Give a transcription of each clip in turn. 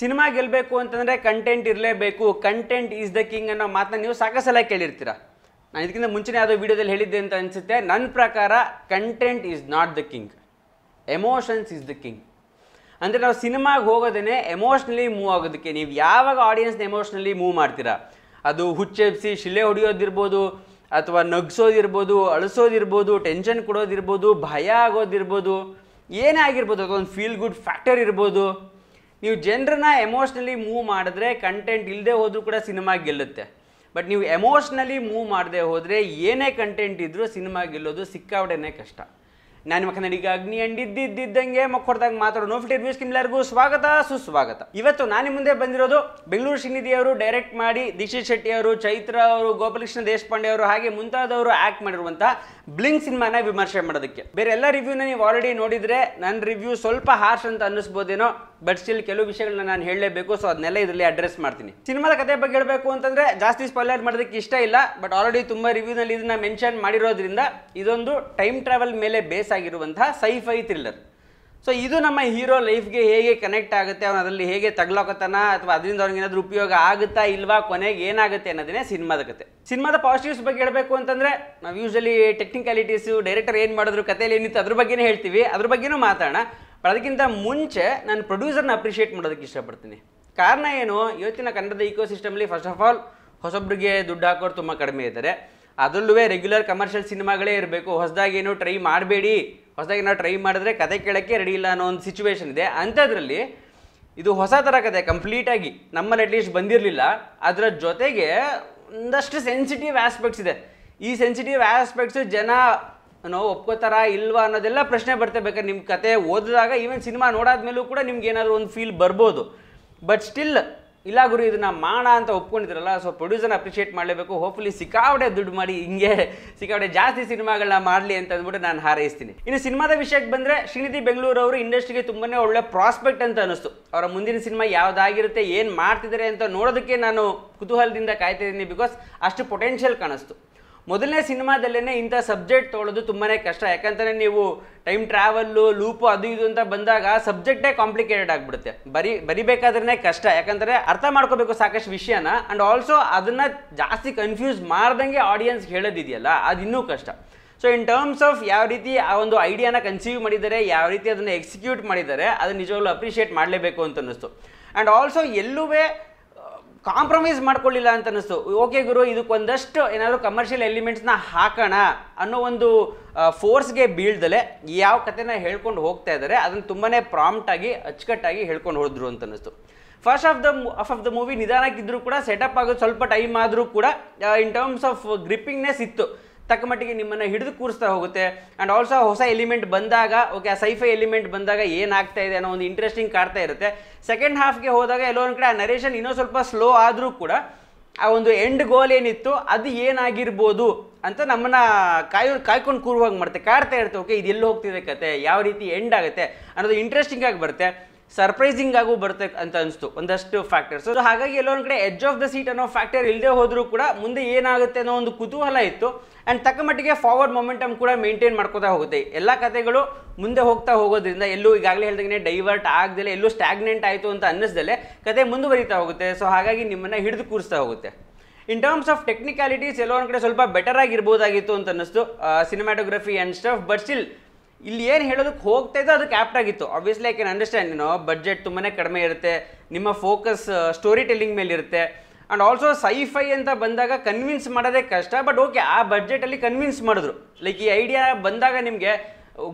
cinema ಗೆಲ್ಲಬೇಕು ಅಂತಂದರೆ content ಇರಲೇಬೇಕು ಕಂಟೆಂಟ್ ಈಸ್ ದ ಕಿಂಗ್ ಅನ್ನೋ ಮಾತನ್ನ ನೀವು ಸಲ ಕೇಳಿರ್ತೀರ ನಾನು ಇದಕ್ಕಿಂತ ಮುಂಚೆನೇ ಯಾವುದೋ ವೀಡಿಯೋದಲ್ಲಿ ಹೇಳಿದ್ದೆ ಅಂತ ಅನಿಸುತ್ತೆ ನನ್ನ ಪ್ರಕಾರ content is not the king emotions is the king ಅಂದರೆ ನಾವು ಸಿನಿಮಾಗೆ ಹೋಗೋದೇ ಎಮೋಷ್ನಲಿ ಮೂವ್ ಆಗೋದಕ್ಕೆ ನೀವು ಯಾವಾಗ ಆಡಿಯನ್ಸ್ನ ಎಮೋಷ್ನಲಿ ಮೂವ್ ಮಾಡ್ತೀರಾ ಅದು ಹುಚ್ಚೆಬ್ಸಿ ಶಿಲೆ ಹೊಡೆಯೋದಿರ್ಬೋದು ಅಥವಾ ನಗ್ಸೋದಿರ್ಬೋದು ಅಳಿಸೋದಿರ್ಬೋದು ಟೆನ್ಷನ್ ಕೊಡೋದಿರ್ಬೋದು ಭಯ ಆಗೋದಿರ್ಬೋದು ಏನೇ ಆಗಿರ್ಬೋದು ಅದೊಂದು ಫೀಲ್ ಗುಡ್ ಫ್ಯಾಕ್ಟರ್ ಇರ್ಬೋದು ನೀವು ಜನರನ್ನ ಎಮೋಷ್ನಲಿ ಮೂವ್ ಮಾಡಿದ್ರೆ ಕಂಟೆಂಟ್ ಇಲ್ಲದೆ ಹೋದರೂ ಕೂಡ ಸಿನಿಮಾ ಗೆಲ್ಲುತ್ತೆ ಬಟ್ ನೀವು ಎಮೋಷ್ನಲಿ ಮೂವ್ ಮಾಡದೆ ಹೋದರೆ ಏನೇ ಕಂಟೆಂಟ್ ಇದ್ದರೂ ಸಿನಿಮಾ ಗೆಲ್ಲೋದು ಸಿಕ್ಕಾವಡೆನೇ ಕಷ್ಟ ನಾನು ನಿಮ್ಮ ಕನ್ನಡಿಗ ಅಗ್ನಿ ಅಂಡ್ ಇದ್ದಿದ್ದಂಗೆ ಮಕ್ಕೊಡ್ದಾಗ ಮಾತಾಡೋ ನೋಫಿಟೆಡ್ ಸ್ಕಿಮ್ ನಿಮ್ಮೆಲ್ಲರಿಗೂ ಸ್ವಾಗತ ಸುಸ್ವಾಗತ ಇವತ್ತು ನಾನು ಮುಂದೆ ಬಂದಿರೋದು ಬೆಂಗಳೂರು ಅವರು ಡೈರೆಕ್ಟ್ ಮಾಡಿ ದೀಕ್ಷಿತ್ ಶೆಟ್ಟಿ ಅವರು ಚೈತ್ರ ಅವರು ಗೋಪಾಲಕೃಷ್ಣ ದೇಶಪಾಂಡೆ ಅವರು ಹಾಗೆ ಮುಂತಾದವರು ಆ್ಯಕ್ಟ್ ಮಾಡಿರುವಂಥ ಬ್ಲಿಂಕ್ ಸಿನಿಮಾನ ವಿಮರ್ಶೆ ಮಾಡೋದಕ್ಕೆ ಬೇರೆ ಎಲ್ಲ ರಿವ್ಯೂನ ನೀವು ಆಲ್ರೆಡಿ ನೋಡಿದರೆ ನನ್ನ ರಿವ್ಯೂ ಸ್ವಲ್ಪ ಹಾರ್ಶ್ ಅಂತ ಅನ್ನಿಸ್ಬೋದೇನೋ ಬಟ್ ಸ್ಟಿಲ್ ಕೆಲವು ವಿಷಯಗಳನ್ನ ನಾನು ಹೇಳಲೇಬೇಕು ಸೊ ಅದನ್ನೆಲ್ಲ ಇದರಲ್ಲಿ ಅಡ್ರೆಸ್ ಮಾಡ್ತೀನಿ ಸಿನಿಮಾದ ಕತೆ ಬಗ್ಗೆ ಹೇಳಬೇಕು ಅಂತಂದ್ರೆ ಜಾಸ್ತಿ ಸ್ಪಾಯ್ಲರ್ ಮಾಡೋದಕ್ಕೆ ಇಷ್ಟ ಇಲ್ಲ ಬಟ್ ಆಲ್ರೆಡಿ ತುಂಬ ರಿವ್ಯೂನಲ್ಲಿ ಇದನ್ನ ಮೆನ್ಷನ್ ಮಾಡಿರೋದ್ರಿಂದ ಇದೊಂದು ಟೈಮ್ ಟ್ರಾವೆಲ್ ಮೇಲೆ ಬೇಸ್ ಆಗಿರುವಂತಹ ಸೈಫೈ ಥ್ರಿಲ್ಲರ್ ಸೊ ಇದು ನಮ್ಮ ಹೀರೋ ಲೈಫ್ಗೆ ಹೇಗೆ ಕನೆಕ್ಟ್ ಆಗುತ್ತೆ ಅವನು ಅದರಲ್ಲಿ ಹೇಗೆ ತಗ್ಲಾಕತ್ತಾನ ಅಥವಾ ಅದರಿಂದ ಅವ್ನಿಗೆ ಏನಾದರೂ ಉಪಯೋಗ ಆಗುತ್ತಾ ಇಲ್ವಾ ಕೊನೆಗೆ ಏನಾಗುತ್ತೆ ಅನ್ನೋದನ್ನೇ ಸಿನಿಮಾದ ಕತೆ ಸಿನಿಮಾದ ಪಾಸಿಟಿವ್ಸ್ ಬಗ್ಗೆ ಹೇಳಬೇಕು ಅಂತಂದರೆ ನಾವು ಯೂಶಲಿ ಟೆಕ್ನಿಕಾಲಿಟೀಸು ಡೈರೆಕ್ಟರ್ ಏನು ಮಾಡಿದ್ರು ಕಥೆಯಲ್ಲಿ ಏನಿತ್ತು ಅದ್ರ ಬಗ್ಗೆನೇ ಹೇಳ್ತೀವಿ ಅದ್ರ ಬಗ್ಗೆನೂ ಮಾತಾಡೋಣ ಬಟ್ ಅದಕ್ಕಿಂತ ಮುಂಚೆ ನಾನು ಪ್ರೊಡ್ಯೂಸರ್ನ ಅಪ್ರಿಷಿಯೇಟ್ ಮಾಡೋದಕ್ಕೆ ಇಷ್ಟಪಡ್ತೀನಿ ಕಾರಣ ಏನು ಇವತ್ತಿನ ಕನ್ನಡದ ಇಕೋ ಸಿಸ್ಟಮಲ್ಲಿ ಫಸ್ಟ್ ಆಫ್ ಆಲ್ ಹೊಸೊಬ್ರಿಗೆ ದುಡ್ಡು ಹಾಕೋರು ತುಂಬ ಕಡಿಮೆ ಇದ್ದಾರೆ ಅದರಲ್ಲೂ ರೆಗ್ಯುಲರ್ ಕಮರ್ಷಿಯಲ್ ಸಿನಿಮಾಗಳೇ ಇರಬೇಕು ಹೊಸದಾಗೇನು ಟ್ರೈ ಮಾಡಬೇಡಿ ಹೊಸದಾಗಿ ನಾವು ಟ್ರೈ ಮಾಡಿದ್ರೆ ಕತೆ ಕೇಳೋಕ್ಕೆ ರೆಡಿ ಇಲ್ಲ ಅನ್ನೋ ಒಂದು ಸಿಚುವೇಶನ್ ಇದೆ ಅಂಥದ್ರಲ್ಲಿ ಇದು ಹೊಸ ಥರ ಕತೆ ಕಂಪ್ಲೀಟಾಗಿ ನಮ್ಮಲ್ಲಿ ಅಟ್ಲೀಸ್ಟ್ ಬಂದಿರಲಿಲ್ಲ ಅದರ ಜೊತೆಗೆ ಒಂದಷ್ಟು ಸೆನ್ಸಿಟಿವ್ ಆಸ್ಪೆಕ್ಟ್ಸ್ ಇದೆ ಈ ಸೆನ್ಸಿಟಿವ್ ಆಸ್ಪೆಕ್ಟ್ಸು ಜನ ನಾವು ಒಪ್ಕೋತಾರಾ ಇಲ್ವಾ ಅನ್ನೋದೆಲ್ಲ ಪ್ರಶ್ನೆ ಬರ್ತಾ ಬೇಕಾದ್ರೆ ನಿಮ್ಮ ಕತೆ ಓದಿದಾಗ ಈವನ್ ಸಿನಿಮಾ ನೋಡಾದ ಮೇಲೂ ಕೂಡ ನಿಮ್ಗೆ ಏನಾದರೂ ಒಂದು ಫೀಲ್ ಬರ್ಬೋದು ಬಟ್ ಸ್ಟಿಲ್ ಇಲ್ಲ ಗುರು ಇದನ್ನ ಮಾಡ ಅಂತ ಒಪ್ಕೊಂಡಿದ್ರಲ್ಲ ಸೊ ಪ್ರೊಡ್ಯೂಸರ್ ಅಪ್ರಿಷಿಯೇಟ್ ಮಾಡಲೇಬೇಕು ಹೋಪ್ಫುಲಿ ಸಿಕ್ಕಾವಡೆ ದುಡ್ಡು ಮಾಡಿ ಹಿಂಗೆ ಸಿಕ್ಕಾವಡೆ ಜಾಸ್ತಿ ಸಿನಿಮಾಗಳನ್ನ ಮಾಡಲಿ ಅಂತ ಅಂದ್ಬಿಟ್ಟು ನಾನು ಹಾರೈಸ್ತೀನಿ ಇನ್ನು ಸಿನಿಮಾದ ವಿಷಯಕ್ಕೆ ಬಂದರೆ ಶ್ರೀನಿಧಿ ಬೆಂಗಳೂರು ಅವರು ಇಂಡಸ್ಟ್ರಿಗೆ ತುಂಬನೇ ಒಳ್ಳೆ ಪ್ರಾಸ್ಪೆಕ್ಟ್ ಅಂತ ಅನಿಸ್ತು ಅವರ ಮುಂದಿನ ಸಿನಿಮಾ ಯಾವುದಾಗಿರುತ್ತೆ ಏನು ಮಾಡ್ತಿದ್ದಾರೆ ಅಂತ ನೋಡೋದಕ್ಕೆ ನಾನು ಕುತೂಹಲದಿಂದ ಕಾಯ್ತಿದ್ದೀನಿ ಬಿಕಾಸ್ ಅಷ್ಟು ಪೊಟೆನ್ಷಿಯಲ್ ಕಾಣಿಸ್ತು ಮೊದಲನೇ ಸಿನಿಮಾದಲ್ಲೇ ಇಂಥ ಸಬ್ಜೆಕ್ಟ್ ತೊಳೋದು ತುಂಬಾ ಕಷ್ಟ ಯಾಕಂತಲೇ ನೀವು ಟೈಮ್ ಟ್ರಾವೆಲ್ಲು ಲೂಪು ಅದು ಇದು ಅಂತ ಬಂದಾಗ ಸಬ್ಜೆಕ್ಟೇ ಕಾಂಪ್ಲಿಕೇಟೆಡ್ ಆಗಿಬಿಡುತ್ತೆ ಬರಿ ಬರಿಬೇಕಾದ್ರೇ ಕಷ್ಟ ಯಾಕಂದರೆ ಅರ್ಥ ಮಾಡ್ಕೋಬೇಕು ಸಾಕಷ್ಟು ವಿಷಯನ ಆ್ಯಂಡ್ ಆಲ್ಸೋ ಅದನ್ನು ಜಾಸ್ತಿ ಕನ್ಫ್ಯೂಸ್ ಮಾಡ್ದಂಗೆ ಆಡಿಯನ್ಸ್ ಹೇಳೋದಿದೆಯಲ್ಲ ಅದು ಇನ್ನೂ ಕಷ್ಟ ಸೊ ಇನ್ ಟರ್ಮ್ಸ್ ಆಫ್ ಯಾವ ರೀತಿ ಆ ಒಂದು ಐಡಿಯಾನ ಕನ್ಸೀವ್ ಮಾಡಿದ್ದಾರೆ ಯಾವ ರೀತಿ ಅದನ್ನು ಎಕ್ಸಿಕ್ಯೂಟ್ ಮಾಡಿದ್ದಾರೆ ಅದನ್ನು ನಿಜವಾಗ್ಲೂ ಅಪ್ರಿಷಿಯೇಟ್ ಮಾಡಲೇಬೇಕು ಅಂತ ಅನ್ನಿಸ್ತು ಆ್ಯಂಡ್ ಆಲ್ಸೋ ಎಲ್ಲೂ ಕಾಂಪ್ರಮೈಸ್ ಮಾಡ್ಕೊಳ್ಳಿಲ್ಲ ಅಂತ ಅನಿಸ್ತು ಓಕೆ ಗುರು ಇದಕ್ಕೊಂದಷ್ಟು ಏನಾದರೂ ಕಮರ್ಷಿಯಲ್ ಎಲಿಮೆಂಟ್ಸ್ನ ಹಾಕೋಣ ಅನ್ನೋ ಒಂದು ಫೋರ್ಸ್ಗೆ ಬೀಳ್ದಲೆ ಯಾವ ಕಥೆನ ಹೇಳ್ಕೊಂಡು ಹೋಗ್ತಾ ಇದ್ದಾರೆ ಅದನ್ನು ತುಂಬಾ ಪ್ರಾಂಪ್ಟಾಗಿ ಅಚ್ಚುಕಟ್ಟಾಗಿ ಹೇಳ್ಕೊಂಡು ಹೋದ್ರು ಅಂತ ಅನ್ನಿಸ್ತು first of the half of the movie ನಿಧಾನಕ್ಕಿದ್ರೂ ಕೂಡ ಸೆಟಪ್ ಆಗೋದು ಸ್ವಲ್ಪ ಟೈಮ್ ಆದರೂ ಕೂಡ ಇನ್ ಟರ್ಮ್ಸ್ ಆಫ್ ಗ್ರಿಪ್ಪಿಂಗ್ನೆಸ್ ಇತ್ತು ತಕ್ಕಮಟ್ಟಿಗೆ ನಿಮ್ಮನ್ನು ಹಿಡಿದು ಕೂರಿಸ್ತಾ ಹೋಗುತ್ತೆ ಆ್ಯಂಡ್ ಆಲ್ಸೋ ಹೊಸ ಎಲಿಮೆಂಟ್ ಬಂದಾಗ ಓಕೆ ಆ ಸೈಫೈ ಎಲಿಮೆಂಟ್ ಬಂದಾಗ ಏನಾಗ್ತಾ ಇದೆ ಅನ್ನೋ ಒಂದು ಇಂಟ್ರೆಸ್ಟಿಂಗ್ ಕಾಡ್ತಾ ಇರುತ್ತೆ ಸೆಕೆಂಡ್ ಹಾಫ್ಗೆ ಹೋದಾಗ ಎಲ್ಲೋ ಒಂದು ಕಡೆ ಆ ನರೇಷನ್ ಇನ್ನೂ ಸ್ವಲ್ಪ ಸ್ಲೋ ಆದರೂ ಕೂಡ ಆ ಒಂದು ಎಂಡ್ ಗೋಲ್ ಏನಿತ್ತು ಅದು ಏನಾಗಿರ್ಬೋದು ಅಂತ ನಮ್ಮನ್ನು ಕಾಯೋ ಕಾಯ್ಕೊಂಡು ಕೂರುವಾಗ ಮಾಡುತ್ತೆ ಕಾಡ್ತಾ ಇರುತ್ತೆ ಓಕೆ ಇದು ಎಲ್ಲಿ ಹೋಗ್ತಿದೆ ಕತೆ ಯಾವ ರೀತಿ ಎಂಡ್ ಆಗುತ್ತೆ ಅನ್ನೋದು ಇಂಟ್ರೆಸ್ಟಿಂಗ್ ಆಗಿ ಬರುತ್ತೆ ಸರ್ಪ್ರೈಸಿಂಗ್ ಆಗು ಬರುತ್ತೆ ಅಂತ ಅನಿಸ್ತು ಒಂದಷ್ಟು ಫ್ಯಾಕ್ಟರ್ಸ್ ಸೊ ಹಾಗಾಗಿ ಎಲ್ಲೊಂದು ಕಡೆ ಎಜ್ ಆಫ್ ದ ಸೀಟ್ ಅನ್ನೋ ಫ್ಯಾಕ್ಟರ್ ಇಲ್ಲದೆ ಹೋದರೂ ಕೂಡ ಮುಂದೆ ಏನಾಗುತ್ತೆ ಅನ್ನೋ ಒಂದು ಕುತೂಹಲ ಇತ್ತು ಆ್ಯಂಡ್ ತಕ್ಕ ಮಟ್ಟಿಗೆ ಫಾರ್ವರ್ಡ್ ಮೊಮೆಂಟಮ್ ಕೂಡ ಮೇಂಟೈನ್ ಮಾಡ್ಕೋತಾ ಹೋಗುತ್ತೆ ಎಲ್ಲ ಕಥೆಗಳು ಮುಂದೆ ಹೋಗ್ತಾ ಹೋಗೋದ್ರಿಂದ ಎಲ್ಲೂ ಈಗಾಗಲೇ ಹೇಳ್ದಂಗೆ ಡೈವರ್ಟ್ ಆಗದೆ ಎಲ್ಲೂ ಸ್ಟಾಗ್ನೆಂಟ್ ಆಯಿತು ಅಂತ ಅನ್ನಿಸ್ದಲೆ ಕತೆ ಮುಂದುವರಿತಾ ಹೋಗುತ್ತೆ ಸೊ ಹಾಗಾಗಿ ನಿಮ್ಮನ್ನು ಹಿಡಿದು ಕೂರಿಸ್ತಾ ಹೋಗುತ್ತೆ ಇನ್ ಟರ್ಮ್ಸ್ ಆಫ್ ಟೆಕ್ನಿಕಾಲಿಟೀಸ್ ಎಲ್ಲೋ ಒಂದು ಕಡೆ ಸ್ವಲ್ಪ ಬೆಟರ್ ಆಗಿರ್ಬೋದಾಗಿತ್ತು ಅಂತ ಅನ್ನಿಸ್ತು cinematography and stuff but still ಇಲ್ಲಿ ಏನು ಹೇಳೋದಕ್ಕೆ ಹೋಗ್ತಾ ಇದ್ದೋ ಅದಕ್ಕೆ ಆಪ್ಟ್ ಆಗಿತ್ತು ಆಬ್ವಿಯಸ್ಲಿ ಐ ಕ್ಯಾನ್ ಅಂಡರ್ಸ್ಟ್ಯಾಂಡ್ ಏನೋ ಬಜೆಟ್ ತುಂಬಾ ಕಡಿಮೆ ಇರುತ್ತೆ ನಿಮ್ಮ ಫೋಕಸ್ ಸ್ಟೋರಿ ಟೆಲ್ಲಿಂಗ್ ಮೇಲೆ ಇರುತ್ತೆ ಆ್ಯಂಡ್ ಆಲ್ಸೋ ಸೈಫೈ ಅಂತ ಬಂದಾಗ ಕನ್ವಿನ್ಸ್ ಮಾಡೋದೇ ಕಷ್ಟ ಬಟ್ ಓಕೆ ಆ ಬಜೆಟಲ್ಲಿ ಕನ್ವಿನ್ಸ್ ಮಾಡಿದ್ರು ಲೈಕ್ ಈ ಐಡಿಯಾ ಬಂದಾಗ ನಿಮಗೆ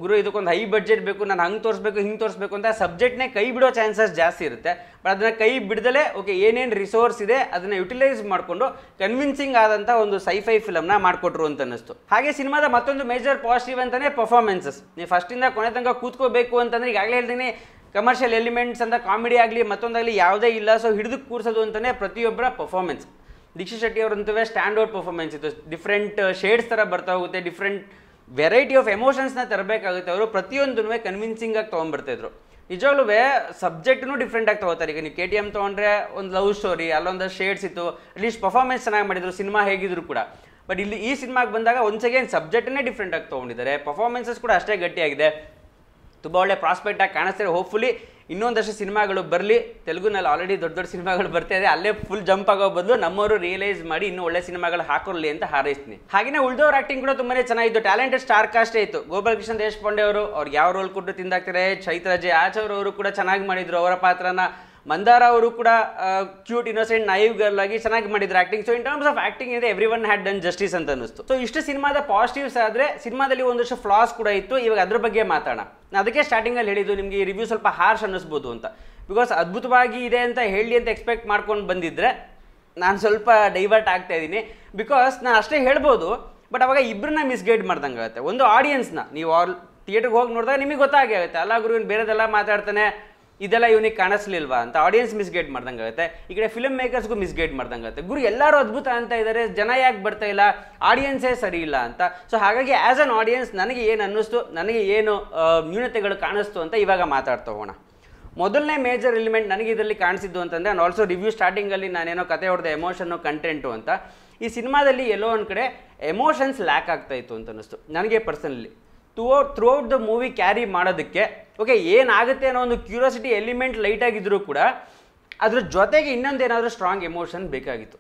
ಗುರು ಇದಕ್ಕೊಂದು ಹೈ ಬಡ್ಜೆಟ್ ಬೇಕು ನಾನು ಹಂಗೆ ತೋರಿಸ್ಬೇಕು ಹಿಂಗೆ ತೋರಿಸ್ಬೇಕು ಅಂತ ಸಬ್ಜೆಕ್ಟ್ನೇ ಕೈ ಬಿಡೋ ಚಾನ್ಸಸ್ ಜಾಸ್ತಿ ಇರುತ್ತೆ ಬಟ್ ಅದನ್ನು ಕೈ ಬಿಡದಲೇ ಓಕೆ ಏನೇನು ರಿಸೋರ್ಸ್ ಇದೆ ಅದನ್ನು ಯುಟಿಲೈಸ್ ಮಾಡಿಕೊಂಡು ಕನ್ವಿನ್ಸಿಂಗ್ ಆದಂಥ ಒಂದು ಸೈಫೈ ಫಿಲಮ್ನ ಮಾಡಿಕೊಟ್ರು ಅಂತ ಅನ್ನಿಸ್ತು ಹಾಗೆ ಸಿನಿಮಾದ ಮತ್ತೊಂದು ಮೇಜರ್ ಪಾಸಿಟಿವ್ ಅಂತಲೇ ಪರ್ಫಾರ್ಮೆನ್ಸಸ್ ನೀವು ಫಸ್ಟಿಂದ ಕೊನೆ ತನಕ ಕೂತ್ಕೋಬೇಕು ಅಂತಂದರೆ ಈಗಾಗಲೇ ಹೇಳ್ತೀನಿ ಕಮರ್ಷಿಯಲ್ ಎಲಿಮೆಂಟ್ಸ್ ಅಂತ ಕಾಮಿಡಿ ಆಗಲಿ ಮತ್ತೊಂದಾಗಲಿ ಯಾವುದೇ ಇಲ್ಲ ಸೊ ಹಿಡಿದು ಕೂರಿಸೋದು ಅಂತಲೇ ಪ್ರತಿಯೊಬ್ಬರ ಪರ್ಫಾರ್ಮೆನ್ಸ್ ದೀಕ್ಷಾ ಶೆಟ್ಟಿ ಅವರಂತೂ ಸ್ಟ್ಯಾಂಡ್ ಔಟ್ ಪರ್ಫಾರ್ಮೆನ್ಸ್ ಇತ್ತು ಡಿಫ್ರೆಂಟ್ ಶೇಡ್ಸ್ ಥರ ಬರ್ತಾ ಹೋಗುತ್ತೆ ಡಿಫ್ರೆಂಟ್ ವೆರೈಟಿ ಆಫ್ ಎಮೋಷನ್ಸ್ನ ತರಬೇಕಾಗುತ್ತೆ ಅವರು ಪ್ರತಿಯೊಂದೂ ಕನ್ವಿನ್ಸಿಂಗ್ ಆಗಿ ತೊಗೊಂಡ್ಬರ್ತಿದ್ರು ನಿಜವಾಗ್ಲೂ ಸಬ್ಜೆಕ್ಟ್ನೂ ಡಿಫ್ರೆಂಟ್ ಆಗಿ ತಗೋತಾರೆ ಈಗ ನೀವು ಕೆ ಟಿ ಎಮ್ ತೊಗೊಂಡ್ರೆ ಒಂದು ಲವ್ ಸ್ಟೋರಿ ಅಲ್ಲೊಂದು ಶೇಡ್ಸ್ ಇತ್ತು ಅಟ್ಲೀಸ್ಟ್ ಪರ್ಫಾರ್ಮೆನ್ಸ್ ಚೆನ್ನಾಗಿ ಮಾಡಿದ್ರು ಸಿನಿಮಾ ಹೇಗಿದ್ರು ಕೂಡ ಬಟ್ ಇಲ್ಲಿ ಈ ಸಿನಿಮಾಗೆ ಬಂದಾಗ ಒನ್ಸ್ ಅಗೇನ್ ಸಬ್ಜೆಕ್ಟನ್ನೇ ಡಿಫ್ರೆಂಟ್ ಆಗಿ ತೊಗೊಂಡಿದ್ದಾರೆ ಪರ್ಫಾರ್ಮೆನ್ಸಸ್ ಕೂಡ ಅಷ್ಟೇ ಗಟ್ಟಿಯಾಗಿದೆ ತುಂಬ ಒಳ್ಳೆ ಆಗಿ ಕಾಣಿಸ್ತಾರೆ ಹೋಪ್ಫುಲಿ ಇನ್ನೊಂದಷ್ಟು ಸಿನಿಮಾಗಳು ಬರಲಿ ತೆಲುಗುನಲ್ಲಿ ಆಲ್ರೆಡಿ ದೊಡ್ಡ ದೊಡ್ಡ ಸಿನಿಮಾಗಳು ಬರ್ತಾ ಇದೆ ಅಲ್ಲೇ ಫುಲ್ ಜಂಪ್ ಆಗೋ ಬದಲು ನಮ್ಮವರು ರಿಯಲೈಸ್ ಮಾಡಿ ಇನ್ನೂ ಒಳ್ಳೆ ಸಿನಿಮಾಗಳು ಹಾಕೋರ್ಲಿ ಅಂತ ಹಾರೈಸ್ತೀನಿ ಹಾಗೆಯೇ ಉಳಿದವ್ರ ಆಕ್ಟಿಂಗ್ ಕೂಡ ತುಂಬಾ ಚೆನ್ನಾಗಿತ್ತು ಟ್ಯಾಲೆಂಟೆಡ್ ಸ್ಟಾರ್ ಕಾಸ್ಟ್ ಇತ್ತು ಗೋಪಾಲ ಕೃಷ್ಣ ದೇಶಪಾಂಡೆ ಅವರು ಅವ್ರು ಯಾವ ರೋಲ್ ಕೊಟ್ಟು ತಿಂದಾಗ್ತಾರೆ ಚೈತ್ರಾಜೆ ಜೆ ಆಚವ್ರವರು ಕೂಡ ಚೆನ್ನಾಗಿ ಮಾಡಿದ್ರು ಅವರ ಪಾತ್ರನ ಮಂದಾರ ಅವರು ಕೂಡ ಕ್ಯೂಟ್ ಇನ್ನೋಸೆಂಟ್ ನೈವ್ ಗರ್ಲ್ ಆಗಿ ಚೆನ್ನಾಗಿ ಮಾಡಿದ್ರು acting so in terms of acting ಇದೆ every one had done justice ಅಂತ ಅನಿಸ್ತು ಸೊ ಇಷ್ಟು ಸಿನಿಮಾದ ಪಾಸಿಟಿವ್ಸ್ ಆದರೆ ಸಿನಿಮಾದಲ್ಲಿ ಒಂದಷ್ಟು ಫ್ಲಾಸ್ ಕೂಡ ಇತ್ತು ಇವಾಗ ಅದ್ರ ಬಗ್ಗೆ ಮಾತಾಡೋಣ ಅದಕ್ಕೆ ಸ್ಟಾರ್ಟಿಂಗಲ್ಲಿ ಹೇಳಿದ್ದು ನಿಮಗೆ ರಿವ್ಯೂ ಸ್ವಲ್ಪ ಹಾರ್ಶ್ ಅನ್ನಿಸ್ಬೋದು ಅಂತ ಬಿಕಾಸ್ ಅದ್ಭುತವಾಗಿ ಇದೆ ಅಂತ ಹೇಳಿ ಅಂತ ಎಕ್ಸ್ಪೆಕ್ಟ್ ಮಾಡ್ಕೊಂಡು ಬಂದಿದ್ದರೆ ನಾನು ಸ್ವಲ್ಪ ಡೈವರ್ಟ್ ಆಗ್ತಾ ಇದ್ದೀನಿ ಬಿಕಾಸ್ ನಾನು ಅಷ್ಟೇ ಹೇಳ್ಬೋದು ಬಟ್ ಅವಾಗ ಇಬ್ಬರನ್ನ ಮಿಸ್ಗೈಡ್ ಮಾಡ್ದಂಗೆ ಆಗುತ್ತೆ ಒಂದು ಆಡಿಯನ್ಸ್ನ ನೀವು ಆಲ್ ಥಿಯೇಟ್ರಿಗೆ ಹೋಗಿ ನೋಡಿದಾಗ ನಿಮಗೆ ಗೊತ್ತಾಗೇ ಆಗುತ್ತೆ ಅಲ್ಲ ಗುರುವಿನ ಬೇರೆದೆಲ್ಲ ಮಾತಾಡ್ತಾನೆ ಇದೆಲ್ಲ ಇವನಿಗೆ ಕಾಣಿಸ್ಲಿಲ್ವಾ ಅಂತ ಆಡಿಯನ್ಸ್ ಮಿಸ್ಗೈಡ್ ಮಾಡ್ದಂಗೆ ಆಗುತ್ತೆ ಈ ಕಡೆ ಫಿಲ್ಮ್ ಮೇಕರ್ಸ್ಗೂ ಮಿಸ್ಗೈಡ್ ಮಾಡ್ದಂಗೆ ಆಗುತ್ತೆ ಗುರು ಎಲ್ಲರೂ ಅದ್ಭುತ ಅಂತ ಇದ್ದಾರೆ ಜನ ಯಾಕೆ ಬರ್ತಾ ಇಲ್ಲ ಆಡಿಯನ್ಸೇ ಸರಿ ಇಲ್ಲ ಅಂತ ಸೊ ಹಾಗಾಗಿ ಆ್ಯಸ್ ಅನ್ ಆಡಿಯನ್ಸ್ ನನಗೆ ಏನು ಅನ್ನಿಸ್ತು ನನಗೆ ಏನು ನ್ಯೂನತೆಗಳು ಕಾಣಿಸ್ತು ಅಂತ ಇವಾಗ ಮಾತಾಡ್ತಾ ಹೋಗೋಣ ಮೊದಲನೇ ಮೇಜರ್ ಎಲಿಮೆಂಟ್ ನನಗೆ ಇದರಲ್ಲಿ ಕಾಣಿಸಿದ್ದು ಅಂತಂದರೆ ನಾನು ಆಲ್ಸೋ ರಿವ್ಯೂ ಸ್ಟಾರ್ಟಿಂಗಲ್ಲಿ ನಾನೇನೋ ಕತೆ ಹೊಡೆದ ಎಮೋಷನ್ನು ಕಂಟೆಂಟು ಅಂತ ಈ ಸಿನಿಮಾದಲ್ಲಿ ಎಲ್ಲೋ ಒಂದು ಕಡೆ ಎಮೋಷನ್ಸ್ ಲ್ಯಾಕ್ ಆಗ್ತಾಯಿತ್ತು ಅಂತ ಅನ್ನಿಸ್ತು ನನಗೆ ಪರ್ಸನಲಿ ಥೂ throughout the movie carry ಮಾಡೋದಕ್ಕೆ ಓಕೆ ಏನಾಗುತ್ತೆ ಅನ್ನೋ ಒಂದು ಕ್ಯೂರಿಯಾಸಿಟಿ ಎಲಿಮೆಂಟ್ ಲೈಟಾಗಿದ್ದರೂ ಕೂಡ ಅದ್ರ ಜೊತೆಗೆ ಇನ್ನೊಂದು ಏನಾದರೂ ಸ್ಟ್ರಾಂಗ್ ಎಮೋಷನ್ ಬೇಕಾಗಿತ್ತು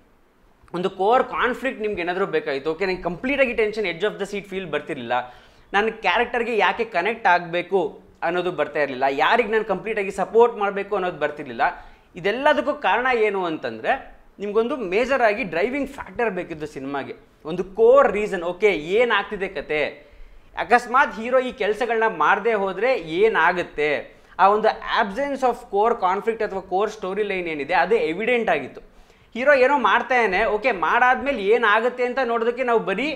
ಒಂದು ಕೋರ್ ಕಾನ್ಫ್ಲಿಕ್ಟ್ ನಿಮ್ಗೆ ಏನಾದರೂ ಬೇಕಾಗಿತ್ತು ಓಕೆ ನಂಗೆ ಕಂಪ್ಲೀಟಾಗಿ tension edge of the seat feel ಬರ್ತಿರಲಿಲ್ಲ ನನ್ನ ಕ್ಯಾರೆಕ್ಟರ್ಗೆ ಯಾಕೆ ಕನೆಕ್ಟ್ ಆಗಬೇಕು ಅನ್ನೋದು ಬರ್ತಾ ಇರಲಿಲ್ಲ ಯಾರಿಗೆ ನಾನು ಕಂಪ್ಲೀಟಾಗಿ ಸಪೋರ್ಟ್ ಮಾಡಬೇಕು ಅನ್ನೋದು ಬರ್ತಿರಲಿಲ್ಲ ಇದೆಲ್ಲದಕ್ಕೂ ಕಾರಣ ಏನು ಅಂತಂದರೆ ನಿಮಗೊಂದು ಮೇಜರ್ ಆಗಿ ಡ್ರೈವಿಂಗ್ ಫ್ಯಾಕ್ಟರ್ ಬೇಕಿದ್ದು ಸಿನಿಮಾಗೆ ಒಂದು ಕೋರ್ ರೀಸನ್ ಓಕೆ ಏನಾಗ್ತಿದೆ ಕತೆ ಅಕಸ್ಮಾತ್ ಹೀರೋ ಈ ಕೆಲಸಗಳನ್ನ ಮಾಡದೇ ಹೋದರೆ ಏನಾಗುತ್ತೆ ಆ ಒಂದು ಆಬ್ಸೆನ್ಸ್ ಆಫ್ ಕೋರ್ ಕಾನ್ಫ್ಲಿಕ್ಟ್ ಅಥವಾ ಕೋರ್ ಸ್ಟೋರಿ ಲೈನ್ ಏನಿದೆ ಅದು ಎವಿಡೆಂಟ್ ಆಗಿತ್ತು ಹೀರೋ ಏನೋ ಇದ್ದಾನೆ ಓಕೆ ಮಾಡಾದ್ಮೇಲೆ ಏನಾಗುತ್ತೆ ಅಂತ ನೋಡೋದಕ್ಕೆ ನಾವು ಬರೀ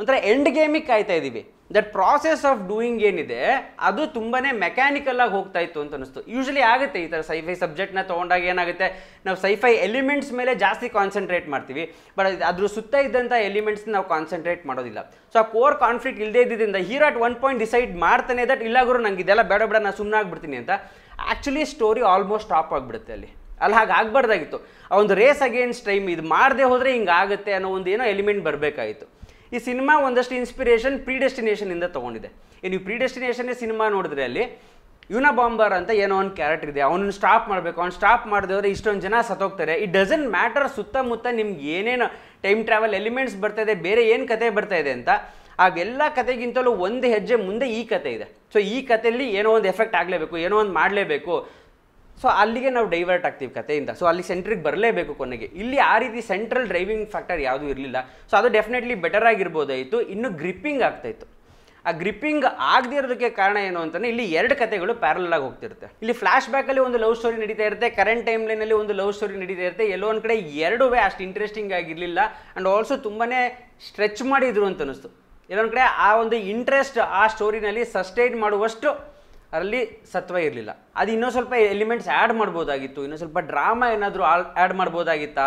ಒಂಥರ ಎಂಡ್ ಗೇಮಿಗೆ ಕಾಯ್ತಾ ಇದ್ದೀವಿ ದಟ್ ಪ್ರಾಸೆಸ್ ಆಫ್ ಡೂಯಿಂಗ್ ಏನಿದೆ ಅದು ತುಂಬಾ ಮೆಕ್ಯಾನಿಕಲ್ ಆಗಿ ಹೋಗ್ತಾ ಇತ್ತು ಅಂತ ಅನಿಸ್ತು ಯೂಶಲಿ ಆಗುತ್ತೆ ಈ ಥರ ಸೈಫೈ ಸಬ್ಜೆಕ್ಟ್ನ ತೊಗೊಂಡಾಗ ಏನಾಗುತ್ತೆ ನಾವು ಸೈಫೈ ಎಲಿಮೆಂಟ್ಸ್ ಮೇಲೆ ಜಾಸ್ತಿ ಕಾನ್ಸಂಟ್ರೇಟ್ ಮಾಡ್ತೀವಿ ಬಟ್ ಅದ್ರ ಸುತ್ತ ಇದ್ದಂಥ ಎಲಿಮೆಂಟ್ಸ್ ನಾವು ಕಾನ್ಸಂಟ್ರೇಟ್ ಮಾಡೋದಿಲ್ಲ ಸೊ ಆ ಕೋರ್ ಕಾನ್ಫ್ಲಿಕ್ಟ್ ಇಲ್ಲದೇ ಇದ್ದಿದ್ದರಿಂದ hero at one point decide ಮಾಡ್ತಾನೆ ದಟ್ ಇಲ್ಲಾಗ್ರು ನಂಗೆ ಇದೆಲ್ಲ ಬೇಡ ಬೇಡ ನಾನು ಸುಮ್ಮನೆ ಆಗ್ಬಿಡ್ತೀನಿ ಅಂತ ಆ್ಯಕ್ಚುಲಿ ಸ್ಟೋರಿ ಆಲ್ಮೋಸ್ಟ್ ಸ್ಟಾಪ್ ಆಗಿಬಿಡುತ್ತೆ ಅಲ್ಲಿ ಅಲ್ಲಿ ಹಾಗೆ ಆಗ್ಬಾರ್ದಾಗಿತ್ತು ಆ ಒಂದು ರೇಸ್ ಅಗೇನ್ಸ್ಟ್ ಟೈಮ್ ಇದು ಮಾಡದೆ ಹೋದರೆ ಆಗುತ್ತೆ ಅನ್ನೋ ಒಂದು ಏನೋ ಎಲಿಮೆಂಟ್ ಬರಬೇಕಾಯಿತು ಈ ಸಿನಿಮಾ ಒಂದಷ್ಟು ಇನ್ಸ್ಪಿರೇಷನ್ ಪ್ರೀಡೆಸ್ಟಿನೇಷನಿಂದ ತೊಗೊಂಡಿದೆ ನೀವು ಪ್ರೀಡೆಸ್ಟಿನೇಷನ್ನೇ ಸಿನಿಮಾ ನೋಡಿದ್ರೆ ಅಲ್ಲಿ ಯುನ ಬಾಂಬರ್ ಅಂತ ಏನೋ ಒಂದು ಕ್ಯಾರೆಕ್ಟರ್ ಇದೆ ಅವನನ್ನು ಸ್ಟಾಪ್ ಮಾಡಬೇಕು ಅವ್ನು ಸ್ಟಾಪ್ ಮಾಡಿದವರು ಇಷ್ಟೊಂದು ಜನ ಸತ್ತೋಗ್ತಾರೆ ಇಟ್ ಡಸನ್ ಮ್ಯಾಟರ್ ಸುತ್ತಮುತ್ತ ನಿಮ್ಗೆ ಏನೇನು ಟೈಮ್ ಟ್ರಾವೆಲ್ ಎಲಿಮೆಂಟ್ಸ್ ಬರ್ತಾ ಇದೆ ಬೇರೆ ಏನು ಕತೆ ಬರ್ತಾ ಇದೆ ಅಂತ ಆಗೆಲ್ಲ ಕತೆಗಿಂತಲೂ ಒಂದು ಹೆಜ್ಜೆ ಮುಂದೆ ಈ ಕತೆ ಇದೆ ಸೊ ಈ ಕತೆಯಲ್ಲಿ ಏನೋ ಒಂದು ಎಫೆಕ್ಟ್ ಆಗಲೇಬೇಕು ಏನೋ ಒಂದು ಮಾಡಲೇಬೇಕು ಸೊ ಅಲ್ಲಿಗೆ ನಾವು ಡೈವರ್ಟ್ ಆಗ್ತೀವಿ ಕಥೆಯಿಂದ ಸೊ ಅಲ್ಲಿ ಸೆಂಟ್ರಿಗೆ ಬರಲೇಬೇಕು ಕೊನೆಗೆ ಇಲ್ಲಿ ಆ ರೀತಿ ಸೆಂಟ್ರಲ್ ಡ್ರೈವಿಂಗ್ ಫ್ಯಾಕ್ಟರ್ ಯಾವುದೂ ಇರಲಿಲ್ಲ ಸೊ ಅದು ಡೆಫಿನೆಟ್ಲಿ ಬೆಟರ್ ಆಗಿರ್ಬೋದಾಯಿತು ಇನ್ನು ಗ್ರಿಪ್ಪಿಂಗ್ ಆಗ್ತಾಯಿತ್ತು ಆ ಗ್ರಿಪ್ಪಿಂಗ್ ಆಗದಿರೋದಕ್ಕೆ ಕಾರಣ ಏನು ಅಂತಂದರೆ ಇಲ್ಲಿ ಎರಡು ಕಥೆಗಳು ಪ್ಯಾರಲ್ ಆಗಿ ಹೋಗ್ತಿರುತ್ತೆ ಇಲ್ಲಿ ಫ್ಲಾಶ್ ಬ್ಯಾಕಲ್ಲಿ ಒಂದು ಲವ್ ಸ್ಟೋರಿ ನಡೀತಾ ಇರುತ್ತೆ ಕರೆಂಟ್ ಟೈಮ್ ಲೈನಲ್ಲಿ ಒಂದು ಲವ್ ಸ್ಟೋರಿ ನಡೀತಾ ಇರುತ್ತೆ ಎಲ್ಲೋ ಒಂದು ಕಡೆ ಎರಡೂ ಅಷ್ಟು ಇಂಟ್ರೆಸ್ಟಿಂಗ್ ಆಗಿರಲಿಲ್ಲ ಆ್ಯಂಡ್ ಆಲ್ಸೋ ತುಂಬಾ ಸ್ಟ್ರೆಚ್ ಮಾಡಿದ್ರು ಅಂತ ಅನ್ನಿಸ್ತು ಎಲ್ಲೊಂದು ಕಡೆ ಆ ಒಂದು ಇಂಟ್ರೆಸ್ಟ್ ಆ ಸ್ಟೋರಿನಲ್ಲಿ ಸಸ್ಟೈನ್ ಮಾಡುವಷ್ಟು ಅದರಲ್ಲಿ ಸತ್ವ ಇರಲಿಲ್ಲ ಅದು ಇನ್ನೊಂದು ಸ್ವಲ್ಪ ಎಲಿಮೆಂಟ್ಸ್ ಆ್ಯಡ್ ಮಾಡ್ಬೋದಾಗಿತ್ತು ಇನ್ನೊಂದು ಸ್ವಲ್ಪ ಡ್ರಾಮಾ ಏನಾದರೂ ಆಲ್ ಆ್ಯಡ್ ಮಾಡ್ಬೋದಾಗಿತ್ತಾ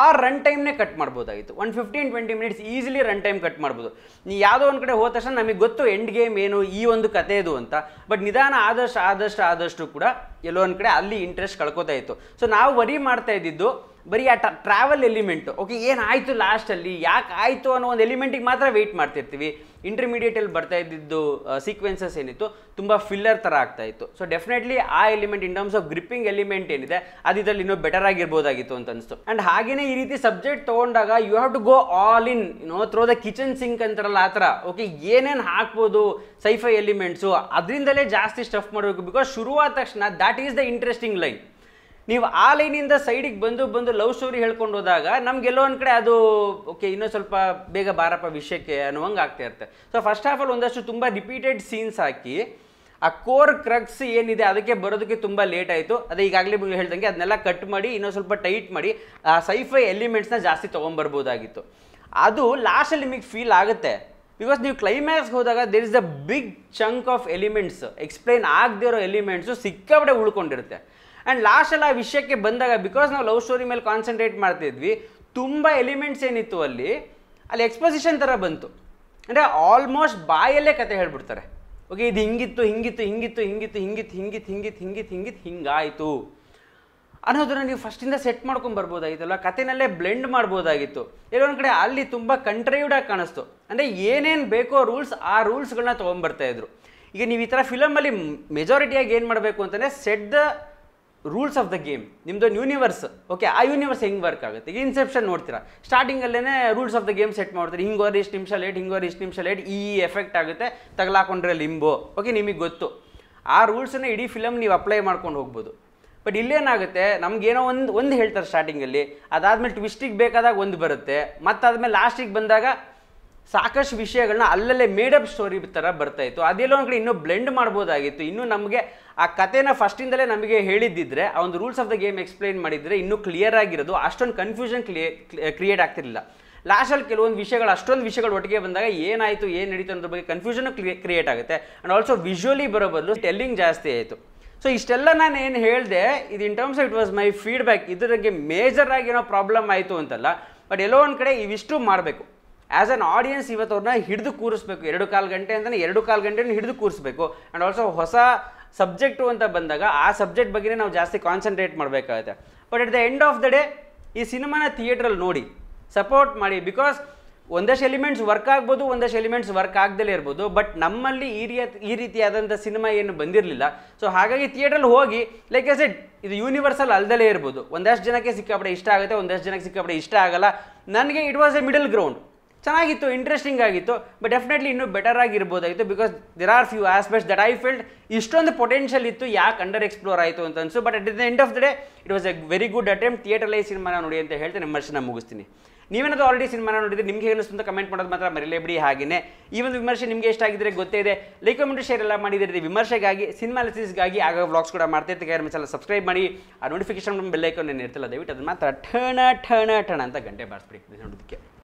ಆ ರನ್ ಟೈಮ್ನೇ ಕಟ್ ಮಾಡ್ಬೋದಾಗಿತ್ತು one fifteen twenty minutes easily run time cut ಮಾಡ್ಬೋದು ನೀವು ಯಾವುದೋ ಒಂದು ಕಡೆ ಹೋದ ತಕ್ಷಣ ನಮಗೆ ಗೊತ್ತು ಎಂಡ್ ಗೇಮ್ ಏನು ಈ ಒಂದು ಕತೆ ಇದು ಅಂತ ಬಟ್ ನಿಧಾನ ಆದಷ್ಟು ಆದಷ್ಟು ಆದಷ್ಟು ಕೂಡ ಎಲ್ಲೋ ಒಂದು ಕಡೆ ಅಲ್ಲಿ ಇಂಟ್ರೆಸ್ಟ್ ಕಳ್ಕೊತಾ ಇತ್ತು ಸೊ ನಾವು ವರಿ ಮಾಡ್ತಾ ಇದ್ದಿದ್ದು ಬರೀ ಆ ಟ್ರಾವೆಲ್ ಎಲಿಮೆಂಟು ಓಕೆ ಏನಾಯಿತು ಲಾಸ್ಟಲ್ಲಿ ಯಾಕೆ ಆಯಿತು ಅನ್ನೋ ಒಂದು ಎಲಿಮೆಂಟಿಗೆ ಮಾತ್ರ ವೆಯ್ಟ್ ಮಾಡ್ತಿರ್ತೀವಿ ಇಂಟರ್ಮೀಡಿಯೇಟಲ್ಲಿ ಬರ್ತಾ ಇದ್ದಿದ್ದು ಸೀಕ್ವೆನ್ಸಸ್ ಏನಿತ್ತು ತುಂಬ ಫಿಲ್ಲರ್ ಥರ ಆಗ್ತಾ ಇತ್ತು ಸೊ ಡೆಫಿನೆಟ್ಲಿ ಆ element in terms of gripping element ಏನಿದೆ ಅದು ಇದರಲ್ಲಿ ಇನ್ನೂ ಬೆಟರ್ ಆಗಿರ್ಬೋದಾಗಿತ್ತು ಅಂತ ಅನಿಸ್ತು ಆ್ಯಂಡ್ ಹಾಗೆಯೇ ಈ ರೀತಿ ಸಬ್ಜೆಕ್ಟ್ ತೊಗೊಂಡಾಗ you have to go all in no throw the kitchen sink ಅಂತಾರಲ್ಲ ಆ ಥರ ಓಕೆ ಏನೇನು ಹಾಕ್ಬೋದು ಸೈಫೈ ಎಲಿಮೆಂಟ್ಸು ಅದರಿಂದಲೇ ಜಾಸ್ತಿ ಸ್ಟಫ್ ಮಾಡಬೇಕು ಬಿಕಾಸ್ ಶುರುವಾದ ತಕ್ಷಣ that is the interesting line ನೀವು ಆ ಲೈನಿಂದ ಸೈಡಿಗೆ ಬಂದು ಬಂದು ಲವ್ ಸ್ಟೋರಿ ಹೇಳ್ಕೊಂಡು ಹೋದಾಗ ನಮ್ಗೆಲ್ಲೋ ಒಂದು ಕಡೆ ಅದು ಓಕೆ ಇನ್ನೂ ಸ್ವಲ್ಪ ಬೇಗ ಬಾರಪ್ಪ ವಿಷಯಕ್ಕೆ ಅನ್ನುವಂಗೆ ಆಗ್ತಾ ಇರುತ್ತೆ ಸೊ ಫಸ್ಟ್ ಆಫ್ ಆಲ್ ಒಂದಷ್ಟು ತುಂಬ ರಿಪೀಟೆಡ್ ಸೀನ್ಸ್ ಹಾಕಿ ಆ ಕೋರ್ ಕ್ರಗ್ಸ್ ಏನಿದೆ ಅದಕ್ಕೆ ಬರೋದಕ್ಕೆ ತುಂಬ ಲೇಟ್ ಆಯಿತು ಅದೇ ಈಗಾಗಲೇ ಹೇಳ್ದಂಗೆ ಅದನ್ನೆಲ್ಲ ಕಟ್ ಮಾಡಿ ಇನ್ನೊಂದು ಸ್ವಲ್ಪ ಟೈಟ್ ಮಾಡಿ ಆ ಸೈಫೈ ಎಲಿಮೆಂಟ್ಸ್ನ ಜಾಸ್ತಿ ತೊಗೊಂಬರ್ಬೋದಾಗಿತ್ತು ಅದು ಲಾಸ್ಟಲ್ಲಿ ನಿಮಗೆ ಫೀಲ್ ಆಗುತ್ತೆ ಬಿಕಾಸ್ ನೀವು ಕ್ಲೈಮ್ಯಾಕ್ಸ್ಗೆ ಹೋದಾಗ there is a big chunk of elements explain ಆಗದೇ ಇರೋ ಎಲಿಮೆಂಟ್ಸು ಸಿಕ್ಕಾಪಡೆ ಉಳ್ಕೊಂಡಿರುತ್ತೆ ಆ್ಯಂಡ್ ಲಾಸ್ಟಲ್ಲಿ ಆ ವಿಷಯಕ್ಕೆ ಬಂದಾಗ ಬಿಕಾಸ್ ನಾವು ಲವ್ ಸ್ಟೋರಿ ಮೇಲೆ ಕಾನ್ಸಂಟ್ರೇಟ್ ಮಾಡ್ತಿದ್ವಿ ತುಂಬ ಎಲಿಮೆಂಟ್ಸ್ ಏನಿತ್ತು ಅಲ್ಲಿ ಅಲ್ಲಿ ಎಕ್ಸ್ಪೊಸಿಷನ್ ಥರ ಬಂತು ಅಂದರೆ ಆಲ್ಮೋಸ್ಟ್ ಬಾಯಲ್ಲೇ ಕತೆ ಹೇಳ್ಬಿಡ್ತಾರೆ ಓಕೆ ಇದು ಹಿಂಗಿತ್ತು ಹಿಂಗಿತ್ತು ಹಿಂಗಿತ್ತು ಹಿಂಗಿತ್ತು ಹಿಂಗಿತ್ತು ಹಿಂಗಿತ್ತು ಹಿಂಗಿತ್ತು ಹಿಂಗಿತ್ತು ಹಿಂಗಿತ್ತು ಹಿಂಗಾಯಿತು ಅನ್ನೋದನ್ನು ನೀವು ಫಸ್ಟಿಂದ ಸೆಟ್ ಮಾಡ್ಕೊಂಡು ಬರ್ಬೋದಾಗಿತ್ತಲ್ಲ ಕತೆನಲ್ಲೇ ಬ್ಲೆಂಡ್ ಮಾಡ್ಬೋದಾಗಿತ್ತು ಎಲ್ಲೋ ಒಂದು ಕಡೆ ಅಲ್ಲಿ ತುಂಬ ಕಂಟ್ರೈವ್ಡಾಗಿ ಕಾಣಿಸ್ತು ಅಂದರೆ ಏನೇನು ಬೇಕೋ ರೂಲ್ಸ್ ಆ ರೂಲ್ಸ್ಗಳನ್ನ ತೊಗೊಂಡ್ಬರ್ತಾಯಿದ್ರು ಈಗ ನೀವು ಈ ಥರ ಫಿಲಮಲ್ಲಿ ಮೆಜಾರಿಟಿಯಾಗಿ ಏನು ಮಾಡಬೇಕು ಅಂತಂದರೆ set the rules of the game ನಿಮ್ದೊಂದು ಯೂನಿವರ್ಸ್ ಓಕೆ ಆ ಯೂನಿವರ್ಸ್ ಹೆಂಗೆ ವರ್ಕ್ ಆಗುತ್ತೆ ಈಗ ಇನ್ಸೆಪ್ಷನ್ ನೋಡ್ತೀರಾ ಸ್ಟಾರ್ಟಿಂಗಲ್ಲೇ rules of the game set ಮಾಡ್ತಾರೆ ಹಿಂಗೋರು ಇಷ್ಟು ನಿಮಿಷ ಲೇಟ್ ಹಿಂಗೋರು ಇಷ್ಟು ನಿಮಿಷ ಲೇಟ್ ಈ ಎಫೆಕ್ಟ್ ಆಗುತ್ತೆ ತಗಲಾಕೊಂಡ್ರೆ ಲಿಂಬು ಓಕೆ ನಿಮಗೆ ಗೊತ್ತು ಆ ರೂಲ್ಸನ್ನು ಇಡೀ ಫಿಲಮ್ ನೀವು ಅಪ್ಲೈ ಮಾಡ್ಕೊಂಡು ಹೋಗ್ಬೋದು ಬಟ್ ಇಲ್ಲೇನಾಗುತ್ತೆ ನಮಗೇನೋ ಒಂದು ಒಂದು ಹೇಳ್ತಾರೆ ಸ್ಟಾರ್ಟಿಂಗಲ್ಲಿ ಅದಾದಮೇಲೆ ಟ್ವಿಸ್ಟಿಗೆ ಬೇಕಾದಾಗ ಒಂದು ಬರುತ್ತೆ ಮತ್ತಾದಮೇಲೆ ಲಾಸ್ಟಿಗೆ ಬಂದಾಗ ಸಾಕಷ್ಟು ವಿಷಯಗಳನ್ನ ಅಲ್ಲಲ್ಲೇ ಮೇಡಪ್ ಸ್ಟೋರಿ ಥರ ಬರ್ತಾ ಇತ್ತು ಅದೆಲ್ಲ ಒಂದು ಕಡೆ ಇನ್ನೂ ಬ್ಲೆಂಡ್ ಮಾಡ್ಬೋದಾಗಿತ್ತು ಇನ್ನೂ ನಮಗೆ ಆ ಕಥೆನ ಫಸ್ಟಿಂದಲೇ ನಮಗೆ ಹೇಳಿದ್ದಿದ್ರೆ ಆ ಒಂದು rules of the game explain ಮಾಡಿದರೆ ಇನ್ನೂ ಕ್ಲಿಯರ್ ಆಗಿರೋದು ಅಷ್ಟೊಂದು ಕನ್ಫ್ಯೂಷನ್ ಕ್ಲಿಯರ್ ಕ್ರಿಯೇಟ್ ಆಗ್ತಿರಲಿಲ್ಲ ಲಾಸ್ಟಲ್ಲಿ ಕೆಲವೊಂದು ವಿಷಯಗಳು ಅಷ್ಟೊಂದು ವಿಷಯಗಳು ಒಟ್ಟಿಗೆ ಬಂದಾಗ ಏನಾಯಿತು ಏನು ನಡೀತು ಅನ್ನೋದ್ರ ಬಗ್ಗೆ ಕನ್ಫ್ಯೂಷನ್ ಕ್ರಿಯೇಟ್ ಆಗುತ್ತೆ ಆ್ಯಂಡ್ ಆಲ್ಸೋ ವಿಜುವಲಿ ಬರೋ ಬದಲು ಟೆಲ್ಲಿಂಗ್ ಜಾಸ್ತಿ ಆಯಿತು ಸೊ ಇಷ್ಟೆಲ್ಲ ನಾನು ಏನು ಹೇಳಿದೆ ಇದು in terms it was my feedback ಇದ್ರಿಗೆ ಮೇಜರ್ ಆಗಿ ಏನೋ ಪ್ರಾಬ್ಲಮ್ ಆಯಿತು ಅಂತಲ್ಲ ಬಟ್ ಎಲ್ಲೋ ಒಂದು ಕಡೆ ಇವಿಷ್ಟು ಮಾಡಬೇಕು ಆ್ಯಸ್ ಅನ್ ಆಡಿಯನ್ಸ್ ಇವತ್ತು ಅವ್ರನ್ನ ಹಿಡಿದು ಕೂರಿಸ್ಬೇಕು ಎರಡು ಕಾಲು ಗಂಟೆ ಅಂತಲೇ ಎರಡು ಕಾಲು ಗಂಟೆನ ಹಿಡಿದು ಕೂರಿಸ್ಬೇಕು ಆ್ಯಂಡ್ ಆಲ್ಸೋ ಹೊಸ ಸಬ್ಜೆಕ್ಟು ಅಂತ ಬಂದಾಗ ಆ ಸಬ್ಜೆಕ್ಟ್ ಬಗ್ಗೆ ನಾವು ಜಾಸ್ತಿ ಕಾನ್ಸಂಟ್ರೇಟ್ ಮಾಡಬೇಕಾಗುತ್ತೆ but at the end of the day ಈ ಸಿನಿಮಾನ ಥಿಯೇಟ್ರಲ್ಲಿ ನೋಡಿ ಸಪೋರ್ಟ್ ಮಾಡಿ ಬಿಕಾಸ್ ಒಂದಷ್ಟು ಎಲಿಮೆಂಟ್ಸ್ ವರ್ಕ್ ಆಗ್ಬೋದು ಒಂದಷ್ಟು ಎಲಿಮೆಂಟ್ಸ್ ವರ್ಕ್ ಆಗದಲ್ಲೇ ಇರ್ಬೋದು ಬಟ್ ನಮ್ಮಲ್ಲಿ ಈ ರೀ ಈ ರೀತಿಯಾದಂಥ ಸಿನಿಮಾ ಏನು ಬಂದಿರಲಿಲ್ಲ ಸೊ ಹಾಗಾಗಿ ಥಿಯೇಟ್ರಲ್ಲಿ ಹೋಗಿ ಲೈಕ್ ಎಸ್ ಇಟ್ ಇದು ಯೂನಿವರ್ಸಲ್ ಅಲ್ಲದಲ್ಲೇ ಇರ್ಬೋದು ಒಂದಷ್ಟು ಜನಕ್ಕೆ ಸಿಕ್ಕಾಪಡೆ ಇಷ್ಟ ಆಗುತ್ತೆ ಒಂದಷ್ಟು ಜನಕ್ಕೆ ಸಿಕ್ಕಾಪಡೆ ಇಷ್ಟ ಆಗಲ್ಲ ನನಗೆ it was a middle ground ಚೆನ್ನಾಗಿತ್ತು ಇಂಟ್ರೆಸ್ಟಿಂಗ್ ಆಗಿತ್ತು ಬಟ್ ಡೆಫಿನೆಟ್ಲಿ ಇನ್ನೂ ಬೆಟರ್ ಆಗಿರ್ಬೋದಾಗಿತ್ತು because there are few aspects that I felt ಇಷ್ಟೊಂದು ಪೊಟೆನ್ಷಿಯಲ್ ಇತ್ತು ಯಾಕೆ ಅಂಡರ್ ಎಕ್ಸ್ಪ್ಲೋರ್ ಆಯಿತು ಅಂತ ಅನಿಸು but at the end of the day it was a very good attempt theatre ಲೈ ಸಿನಿಮಾನ ನೋಡಿ ಅಂತ ಹೇಳ್ತೇನೆ ವಿಮರ್ಶನ ಮುಗಿಸ್ತೀನಿ ನೀವೇನಾದರೂ ಆಲ್ರೆಡಿ ಸಿನಿಮಾನ ನೋಡಿದ್ರೆ ನಿಮಗೆ ಏನು ಅಂತ ಕಮೆಂಟ್ ಮಾಡೋದು ಮಾತ್ರ ಮರಿಲೇಬಿಡಿ ಹಾಗೆಯೇ ಈ ಒಂದು ವಿಮರ್ಶೆ ನಿಮಗೆ ಇಷ್ಟ ಆಗಿದ್ರೆ ಗೊತ್ತೇ ಇದೆ ಲೈಕ್ ಕಮೆಂಟ್ ಶೇರ್ ಎಲ್ಲ ಮಾಡಿದರೆ ವಿಮರ್ಶೆಗಾಗಿ ಸಿನಿಮಾಲಿಸಿಸ್ಗಾಗಿ ಆಗ ವ್ಲಾಗ್ಸ್ ಕೂಡ ಮಾಡ್ತಾ ಇರ್ತೀವಿ ಯಾರು ಮಿಸಲ್ಲ ಸಬ್ಸ್ಕ್ರೈಬ್ ಮಾಡಿ ಆ ನೋಟಿಫಿಕೇಶನ್ ಬೆಲ್ಲೈಕನ್ ಏನು ಇರ್ತಲ್ಲ ದಯವಿಟ್ಟು ಅದನ್ನು ಮಾತ್ರ ಠಣ ಠಣ ಠಣ ಅಂತ ಗಂಟೆ ಬಾರಿಸ್ಬಿಡಿ ನೋಡೋದಕ್ಕೆ